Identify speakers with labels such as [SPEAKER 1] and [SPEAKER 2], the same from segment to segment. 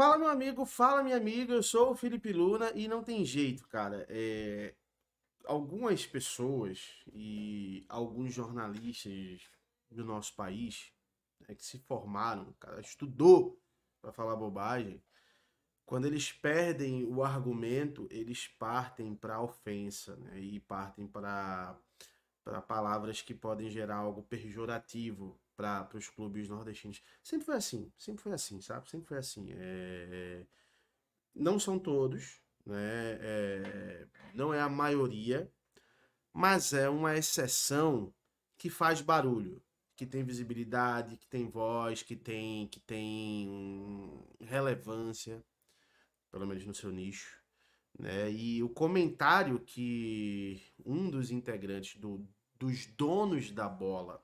[SPEAKER 1] Fala, meu amigo, fala, minha amiga. Eu sou o Felipe Luna e não tem jeito, cara. É... Algumas pessoas e alguns jornalistas do nosso país é que se formaram, cara, estudou para falar bobagem. Quando eles perdem o argumento, eles partem para ofensa, né? E partem para para palavras que podem gerar algo pejorativo para os clubes nordestinos. Sempre foi assim, sempre foi assim, sabe? Sempre foi assim. É, é... Não são todos, né? É... Não é a maioria, mas é uma exceção que faz barulho, que tem visibilidade, que tem voz, que tem, que tem relevância, pelo menos no seu nicho. Né? E o comentário que um dos integrantes do, dos donos da bola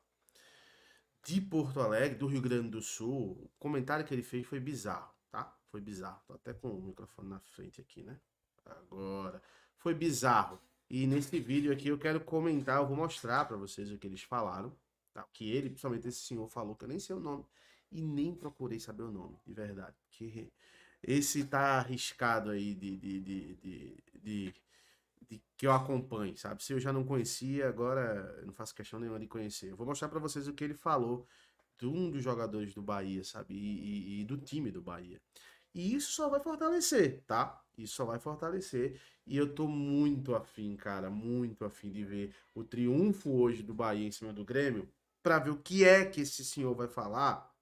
[SPEAKER 1] de Porto Alegre, do Rio Grande do Sul, o comentário que ele fez foi bizarro, tá? Foi bizarro. Tô até com o microfone na frente aqui, né? Agora. Foi bizarro. E nesse vídeo aqui eu quero comentar, eu vou mostrar para vocês o que eles falaram, tá? O que ele, principalmente esse senhor, falou, que eu nem sei o nome. E nem procurei saber o nome, de verdade. Porque esse tá arriscado aí de, de, de, de, de de, que eu acompanhe, sabe? Se eu já não conhecia, agora não faço questão nenhuma de conhecer. Eu vou mostrar para vocês o que ele falou de um dos jogadores do Bahia, sabe? E, e, e, do time do Bahia. E isso só vai fortalecer, tá? Isso só vai fortalecer. E eu tô muito afim, cara, muito afim de ver o triunfo hoje do Bahia em cima do Grêmio, para ver o que é que esse senhor vai falar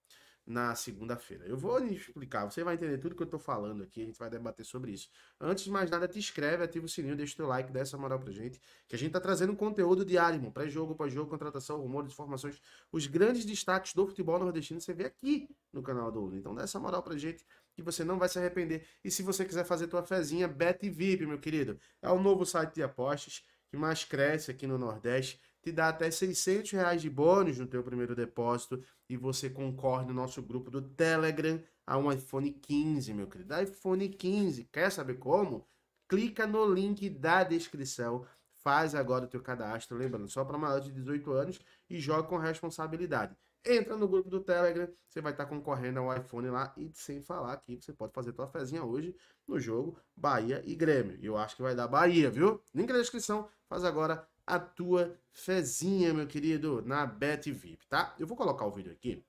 [SPEAKER 1] na segunda-feira. Eu vou explicar, você vai entender tudo que eu tô falando aqui, a gente vai debater sobre isso. Antes de mais nada, te inscreve, ativa o sininho, deixa o teu like, dá essa moral pra gente, que a gente tá trazendo conteúdo diário, pré-jogo, pós-jogo, contratação, rumores, informações, os grandes destaques do futebol nordestino, você vê aqui no canal do Lula. Então dá essa moral pra gente, que você não vai se arrepender. E se você quiser fazer tua fezinha, Bet VIP, meu querido, é o novo site de apostas que mais cresce aqui no Nordeste, te dá até 600 reais de bônus no teu primeiro depósito e você concorre no nosso grupo do Telegram a um iPhone 15, meu querido. iPhone 15, quer saber como? Clica no link da descrição, faz agora o teu cadastro, lembrando, só para maiores de 18 anos e joga com responsabilidade. Entra no grupo do Telegram, você vai estar tá concorrendo ao iPhone lá e sem falar que você pode fazer tua fezinha hoje no jogo Bahia e Grêmio. Eu acho que vai dar Bahia, viu? Link na descrição, faz agora a tua fezinha, meu querido, na Bet VIP, tá? Eu vou colocar o vídeo aqui.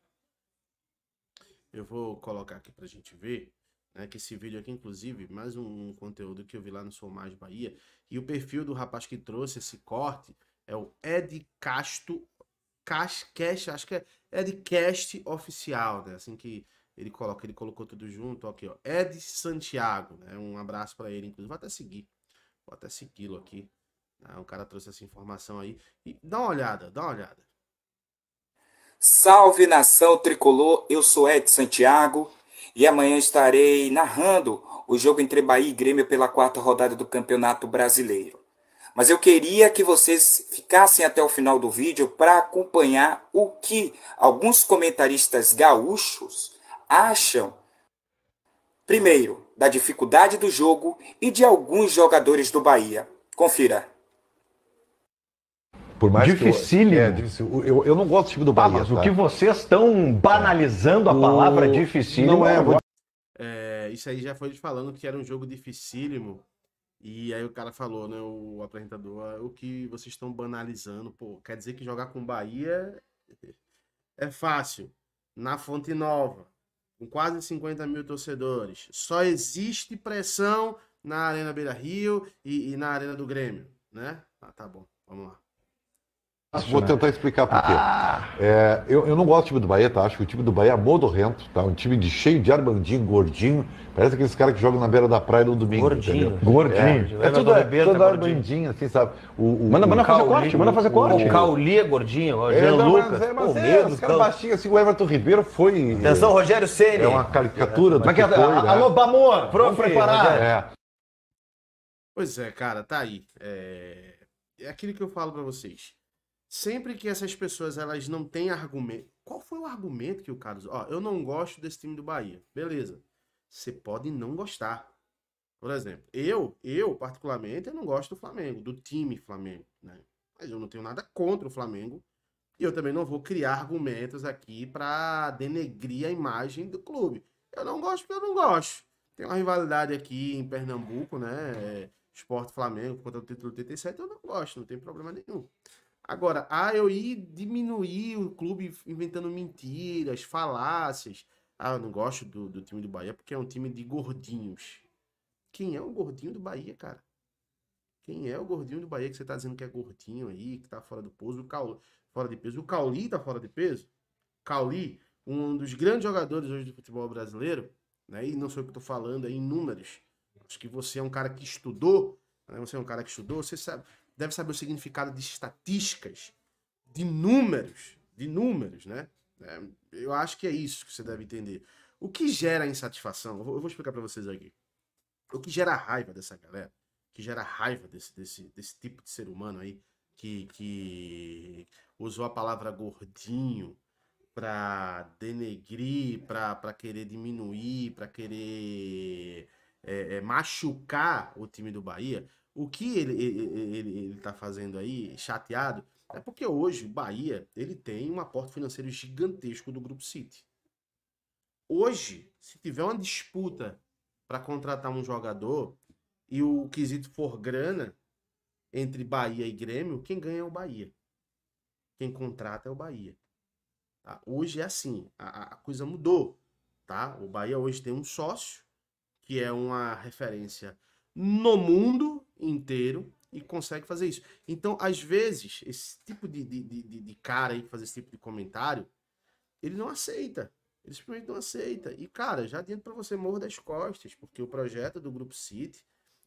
[SPEAKER 1] Eu vou colocar aqui pra gente ver. Né, que esse vídeo aqui, inclusive, mais um, um conteúdo que eu vi lá no Sou Mais Bahia. E o perfil do rapaz que trouxe esse corte é o Ed Casto Cash acho que é Ed Edcast Oficial, né? Assim que ele coloca, ele colocou tudo junto, aqui, ó. Ed Santiago, né? Um abraço para ele, inclusive. Vou até seguir. Vou até segui-lo aqui. Tá? O cara trouxe essa informação aí. E dá uma olhada, dá uma olhada. Salve nação tricolor, eu sou Ed Santiago e amanhã estarei narrando o jogo entre Bahia e Grêmio pela quarta rodada do Campeonato Brasileiro. Mas eu queria que vocês ficassem até o final do vídeo para acompanhar o que alguns comentaristas gaúchos acham, primeiro, da dificuldade do jogo e de alguns jogadores do Bahia. Confira. Por mais Dificílimo. Eu, é, difícil. Eu, eu não gosto do tipo do tá, Bahia. Ah, mas tá? o que vocês estão banalizando é. a palavra o... dificílimo. Não é, é, isso aí já foi falando que era um jogo dificílimo. E aí o cara falou, né, o apresentador, ah, o que vocês estão banalizando, pô, quer dizer que jogar com Bahia é fácil. Na Fonte Nova, com quase 50 mil torcedores, só existe pressão na Arena Beira Rio e, e na Arena do Grêmio, né? Ah, tá bom, vamos lá. Vou né? tentar explicar por quê. Ah. É, eu, eu, não gosto do time do Bahia, tá? Acho que o time do Bahia é modorrento, tá? Um time de cheio de armandinho, gordinho. Parece aqueles caras que jogam na beira da praia no domingo. Gordinho. Entendeu? Gordinho. É, é, tudo, é, tudo é armandinho, assim, sabe? O, o, manda, manda o fazer Cauli, corte, manda fazer corte. O, o Cauli é gordinho, o é, Jean é, não, Lucas. Mas, mas Pô, é, medo, os caras baixinhos, assim, o Everton Ribeiro foi... Atenção, é, Rogério Ceni. É uma caricatura do mas que, que foi, a, né? Alô, Bamor, vamos preparar. Pois é, cara, tá aí. É, é aquilo que eu falo pra vocês sempre que essas pessoas elas não têm argumento. Qual foi o argumento que o Carlos? Ó, eu não gosto desse time do Bahia. Beleza. Você pode não gostar. Por exemplo, eu, eu particularmente, eu não gosto do Flamengo, do time Flamengo, né? Mas eu não tenho nada contra o Flamengo. E eu também não vou criar argumentos aqui para denegrir a imagem do clube. Eu não gosto porque eu não gosto. Tem uma rivalidade aqui em Pernambuco, né? É, Esporte Flamengo contra o título 87, eu não gosto, não tem problema nenhum. Agora, ah, eu ir diminuir o clube inventando mentiras, falácias. Ah, eu não gosto do, do time do Bahia porque é um time de gordinhos. Quem é o gordinho do Bahia, cara? Quem é o gordinho do Bahia que você tá dizendo que é gordinho aí, que tá fora do peso? O Cauli, fora de peso. O Cauli tá fora de peso? Cauli, um dos grandes jogadores hoje do futebol brasileiro, né? E não sei o que eu tô falando aí é em números. Acho que você é um cara que estudou, né? Você é um cara que estudou, você sabe deve saber o significado de estatísticas, de números, de números, né? É, eu acho que é isso que você deve entender. O que gera insatisfação? Eu vou explicar para vocês aqui. O que gera raiva dessa galera? O que gera raiva desse, desse, desse tipo de ser humano aí que, que usou a palavra gordinho para denegrir, para querer diminuir, para querer é, é, machucar o time do Bahia, o que ele, ele, ele, ele tá fazendo aí, chateado, é porque hoje o Bahia ele tem um aporte financeiro gigantesco do Grupo City. Hoje, se tiver uma disputa para contratar um jogador e o quesito for grana entre Bahia e Grêmio, quem ganha é o Bahia. Quem contrata é o Bahia. Tá? Hoje é assim, a, a coisa mudou. Tá? O Bahia hoje tem um sócio que é uma referência no mundo inteiro e consegue fazer isso. Então, às vezes, esse tipo de, de, de, de cara aí que faz esse tipo de comentário, ele não aceita. Ele simplesmente não aceita. E, cara, já adianto para você morro das costas, porque o projeto do Grupo City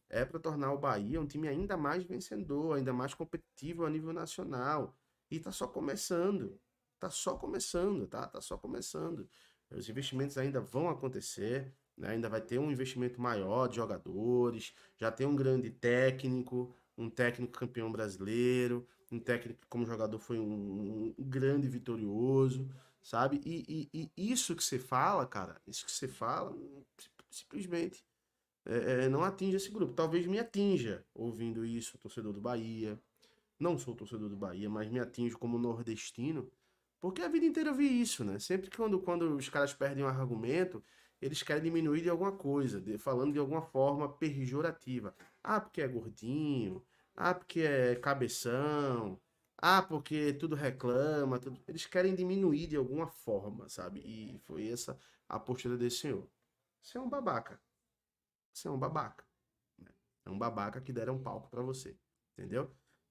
[SPEAKER 1] é para tornar o Bahia um time ainda mais vencedor, ainda mais competitivo a nível nacional. E tá só começando. Tá só começando, tá? Tá só começando. Os investimentos ainda vão acontecer. Né? Ainda vai ter um investimento maior de jogadores, já tem um grande técnico, um técnico campeão brasileiro, um técnico que como jogador foi um, um grande vitorioso, sabe? E, e, e, isso que você fala, cara, isso que você fala, simplesmente é, é, não atinge esse grupo. Talvez me atinja ouvindo isso, torcedor do Bahia. Não sou torcedor do Bahia, mas me atinge como nordestino, porque a vida inteira eu vi isso, né? Sempre que quando, quando os caras perdem um argumento, eles querem diminuir de alguma coisa, de, falando de alguma forma pejorativa. Ah, porque é gordinho, ah, porque é cabeção, ah, porque tudo reclama, tudo... eles querem diminuir de alguma forma, sabe? E foi essa a postura desse senhor. Você é um babaca. Você é um babaca. Né? É um babaca que deram um palco para você, entendeu?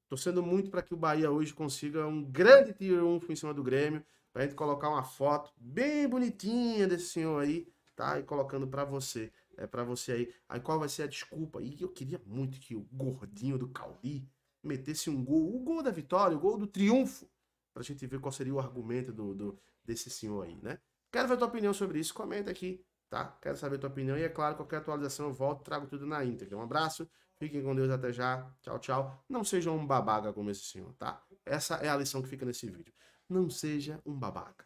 [SPEAKER 1] Torcendo muito para que o Bahia hoje consiga um grande triunfo em cima do Grêmio, para a gente colocar uma foto bem bonitinha desse senhor aí, tá? E colocando para você, é né? para você aí. Aí qual vai ser a desculpa? E eu queria muito que o gordinho do Cauli metesse um gol, o gol da vitória, o gol do triunfo, pra gente ver qual seria o argumento do, do desse senhor aí, né? Quero ver a tua opinião sobre isso, comenta aqui, tá? Quero saber a tua opinião e é claro, qualquer atualização eu volto, trago tudo na íntegra. Um abraço, fiquem com Deus até já. Tchau, tchau. Não seja um babaca como esse senhor, tá? Essa é a lição que fica nesse vídeo. Não seja um babaca.